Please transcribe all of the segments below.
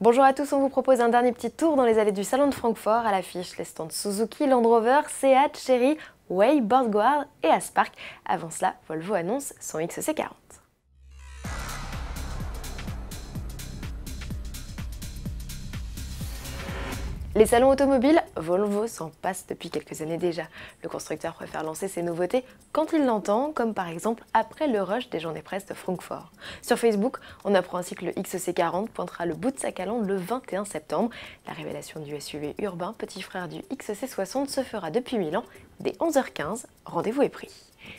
Bonjour à tous, on vous propose un dernier petit tour dans les allées du Salon de Francfort à l'affiche les stands Suzuki, Land Rover, Seat, Cherry, Way, Borgward et Aspark. Avant cela, Volvo annonce son XC40. Les salons automobiles, Volvo s'en passe depuis quelques années déjà. Le constructeur préfère lancer ses nouveautés quand il l'entend, comme par exemple après le rush des journées presse de Francfort. Sur Facebook, on apprend ainsi que le XC40 pointera le bout de sa calandre le 21 septembre. La révélation du SUV urbain, petit frère du XC60, se fera depuis Milan dès 11h15. Rendez-vous est pris.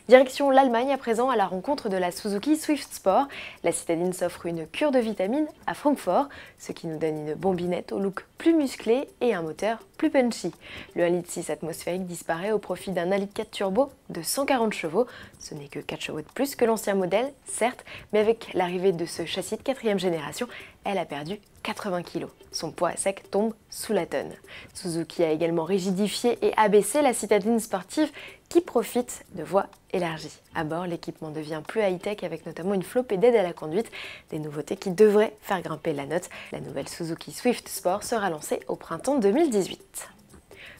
Direction l'Allemagne à présent à la rencontre de la Suzuki Swift Sport. La citadine s'offre une cure de vitamines à Francfort, ce qui nous donne une bombinette au look plus musclé et un moteur plus punchy. Le 16 6 atmosphérique disparaît au profit d'un 14 4 turbo de 140 chevaux. Ce n'est que 4 chevaux de plus que l'ancien modèle, certes, mais avec l'arrivée de ce châssis de quatrième génération, elle a perdu 80 kg. Son poids à sec tombe sous la tonne. Suzuki a également rigidifié et abaissé la citadine sportive qui profite de voies élargies. À bord, l'équipement devient plus high-tech avec notamment une flopée d'aide à la conduite, des nouveautés qui devraient faire grimper la note. La nouvelle Suzuki Swift Sport sera lancée au printemps 2018.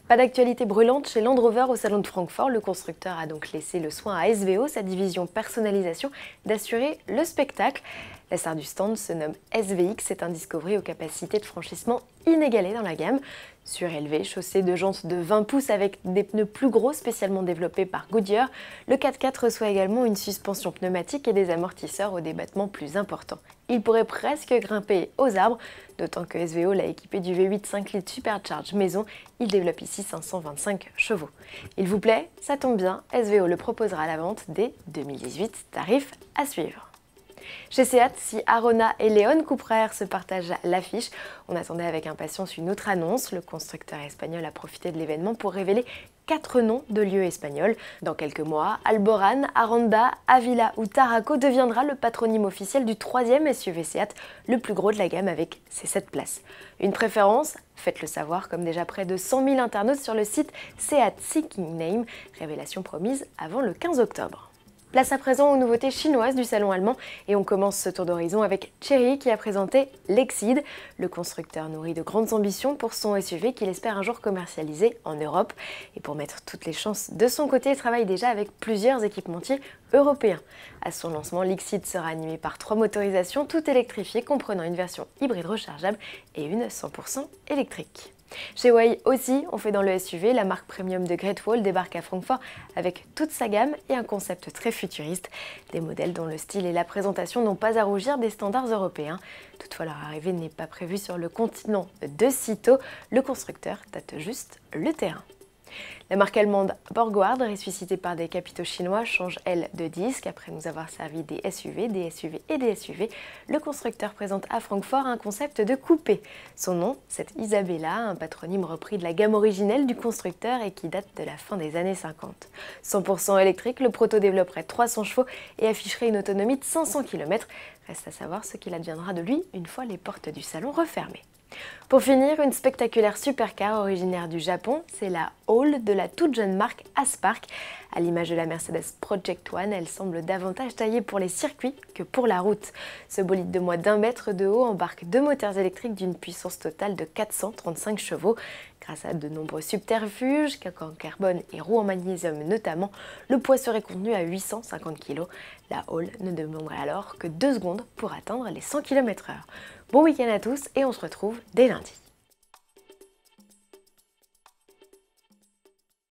Pas d'actualité brûlante chez Land Rover au Salon de Francfort. Le constructeur a donc laissé le soin à SVO, sa division personnalisation, d'assurer le spectacle. La star du stand se nomme SVX. C'est un Discovery aux capacités de franchissement Inégalé dans la gamme. Surélevé, chaussé de jantes de 20 pouces avec des pneus plus gros spécialement développés par Goodyear, le 4x4 reçoit également une suspension pneumatique et des amortisseurs au débattement plus important. Il pourrait presque grimper aux arbres, d'autant que SVO l'a équipé du V8 5 litres Supercharge maison, il développe ici 525 chevaux. Il vous plaît Ça tombe bien, SVO le proposera à la vente dès 2018, Tarifs à suivre. Chez Seat, si Arona et Léon Couperer se partagent l'affiche, on attendait avec impatience une autre annonce. Le constructeur espagnol a profité de l'événement pour révéler quatre noms de lieux espagnols. Dans quelques mois, Alboran, Aranda, Avila ou Taraco deviendra le patronyme officiel du troisième SUV Seat, le plus gros de la gamme avec ses 7 places. Une préférence Faites-le savoir, comme déjà près de 100 000 internautes sur le site Seat Seeking Name, révélation promise avant le 15 octobre. Place à présent aux nouveautés chinoises du salon allemand et on commence ce tour d'horizon avec Cherry qui a présenté l'Exide. Le constructeur nourrit de grandes ambitions pour son SUV qu'il espère un jour commercialiser en Europe. Et pour mettre toutes les chances de son côté, il travaille déjà avec plusieurs équipementiers européens. À son lancement, l'Exide sera animé par trois motorisations toutes électrifiées comprenant une version hybride rechargeable et une 100% électrique. Chez Way aussi, on fait dans le SUV, la marque premium de Great Wall débarque à Francfort avec toute sa gamme et un concept très futuriste. Des modèles dont le style et la présentation n'ont pas à rougir des standards européens. Toutefois, leur arrivée n'est pas prévue sur le continent de sitôt. Le constructeur date juste le terrain. La marque allemande Borgward, ressuscitée par des capitaux chinois, change elle de disque. Après nous avoir servi des SUV, des SUV et des SUV, le constructeur présente à Francfort un concept de coupé. Son nom, c'est Isabella, un patronyme repris de la gamme originelle du constructeur et qui date de la fin des années 50. 100% électrique, le proto développerait 300 chevaux et afficherait une autonomie de 500 km. Reste à savoir ce qu'il adviendra de lui une fois les portes du salon refermées. Pour finir, une spectaculaire supercar originaire du Japon, c'est la Hall de la toute jeune marque Aspark à l'image de la Mercedes Project One, elle semble davantage taillée pour les circuits que pour la route. Ce bolide de moins d'un mètre de haut embarque deux moteurs électriques d'une puissance totale de 435 chevaux. Grâce à de nombreux subterfuges, caca carbone et roues en magnésium notamment, le poids serait contenu à 850 kg. La Haul ne demanderait alors que deux secondes pour atteindre les 100 km/h. Bon week-end à tous et on se retrouve dès lundi.